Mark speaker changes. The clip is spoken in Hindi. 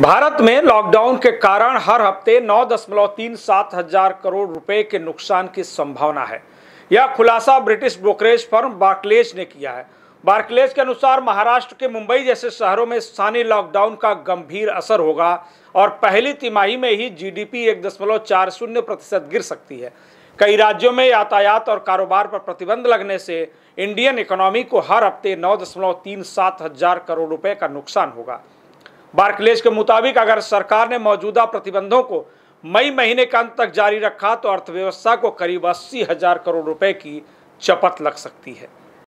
Speaker 1: भारत में लॉकडाउन के कारण हर हफ्ते नौ दशमलव तीन सात हजार करोड़ रुपए के नुकसान की संभावना है यह खुलासा ब्रिटिश ब्रोकरेज फर्म बार्कलेज ने किया है बार्कलेज के अनुसार महाराष्ट्र के मुंबई जैसे शहरों में स्थानीय लॉकडाउन का गंभीर असर होगा और पहली तिमाही में ही जीडीपी एक दशमलव चार शून्य प्रतिशत गिर सकती है कई राज्यों में यातायात और कारोबार पर प्रतिबंध लगने से इंडियन इकोनॉमी को हर हफ्ते नौ दशमलव तीन सात हजार करोड़ रुपए का नुकसान होगा बार्कलेज के मुताबिक अगर सरकार ने मौजूदा प्रतिबंधों को मई महीने के अंत तक जारी रखा तो अर्थव्यवस्था को करीब अस्सी हजार करोड़ रुपए की चपत लग सकती है